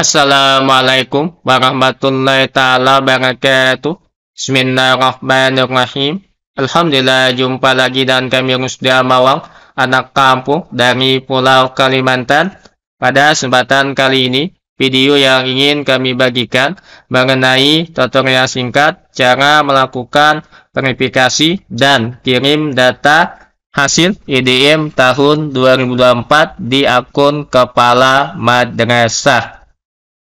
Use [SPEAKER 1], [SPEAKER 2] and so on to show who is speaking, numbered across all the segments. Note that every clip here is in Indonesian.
[SPEAKER 1] Assalamualaikum warahmatullahi taala wabarakatuh. Bismillahirrahmanirrahim. Alhamdulillah jumpa lagi dan kami sudah Mawang, anak kampung dari Pulau Kalimantan. Pada kesempatan kali ini, video yang ingin kami bagikan mengenai tutorial singkat cara melakukan verifikasi dan kirim data hasil IDM tahun 2024 di akun Kepala Madrasah.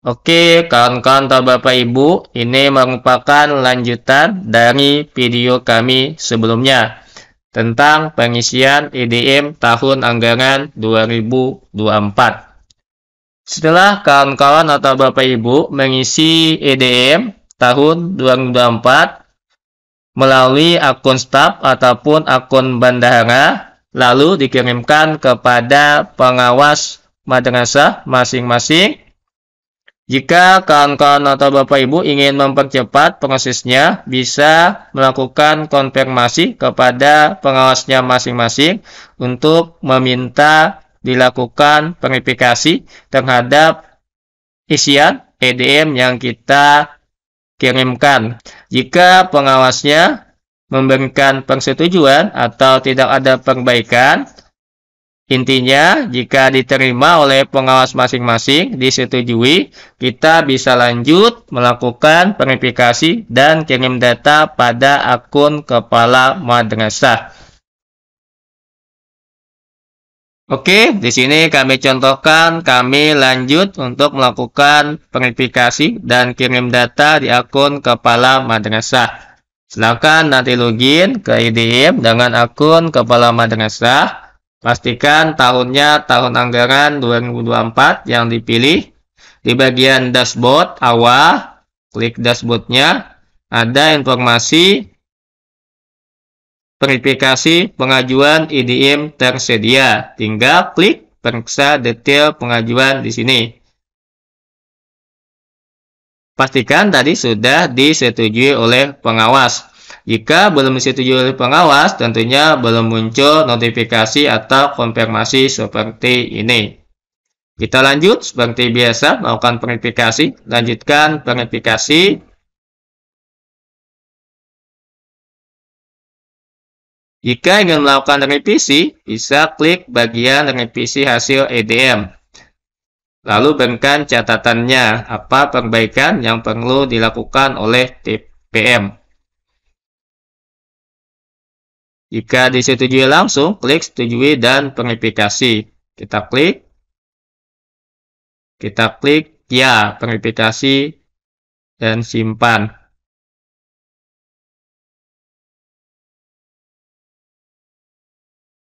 [SPEAKER 1] Oke, kawan-kawan atau Bapak Ibu, ini merupakan lanjutan dari video kami sebelumnya tentang pengisian EDM tahun anggaran 2024. Setelah kawan-kawan atau Bapak Ibu mengisi EDM tahun 2024 melalui akun staf ataupun akun bandara, lalu dikirimkan kepada pengawas madrasah masing-masing jika kawan-kawan atau Bapak Ibu ingin mempercepat prosesnya, bisa melakukan konfirmasi kepada pengawasnya masing-masing untuk meminta dilakukan verifikasi terhadap isian EDM yang kita kirimkan. Jika pengawasnya memberikan persetujuan atau tidak ada perbaikan, Intinya, jika diterima oleh pengawas masing-masing, disetujui, kita bisa lanjut melakukan verifikasi dan kirim data pada akun kepala madrasah. Oke, di sini kami contohkan kami lanjut untuk melakukan verifikasi dan kirim data di akun kepala madrasah. Silakan nanti login ke IDM dengan akun kepala madrasah. Pastikan tahunnya tahun anggaran 2024 yang dipilih. Di bagian dashboard awal, klik dashboardnya, ada informasi verifikasi pengajuan IDM tersedia. Tinggal klik periksa detail pengajuan di sini. Pastikan tadi sudah disetujui oleh pengawas. Jika belum disetujui oleh pengawas, tentunya belum muncul notifikasi atau konfirmasi seperti ini. Kita lanjut seperti biasa, melakukan verifikasi. Lanjutkan verifikasi.
[SPEAKER 2] Jika ingin melakukan revisi,
[SPEAKER 1] bisa klik bagian revisi hasil EDM. Lalu berikan catatannya apa perbaikan yang perlu dilakukan oleh TPM. Jika disetujui langsung, klik setujui
[SPEAKER 2] dan verifikasi. Kita klik. Kita klik ya, verifikasi dan simpan.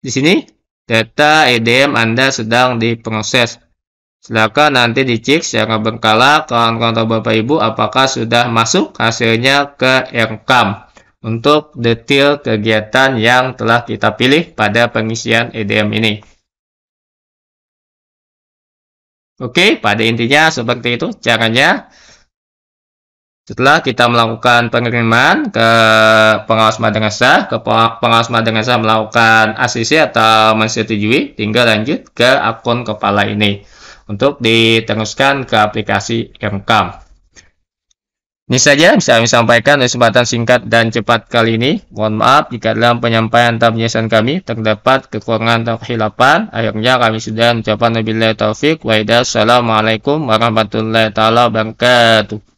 [SPEAKER 2] Di sini,
[SPEAKER 1] data EDM Anda sedang diproses. Silakan nanti dicek secara berkala kawan-kawan atau Bapak Ibu apakah sudah masuk hasilnya ke RKAM untuk detail kegiatan yang telah kita pilih pada pengisian EDM ini. Oke, pada intinya seperti itu caranya. Setelah kita melakukan pengiriman ke pengawas madrasah, ke pengawas madrasah melakukan ACC atau mensetujui, tinggal lanjut ke akun kepala ini untuk diteruskan ke aplikasi Remcam. Ini saja bisa kami sampaikan di kesempatan singkat dan cepat kali ini. Mohon maaf jika dalam penyampaian dan kami terdapat kekurangan atau kehilapan. Akhirnya kami sudah mencapai Nabi taufik Wa'idah. Assalamualaikum warahmatullahi wabarakatuh.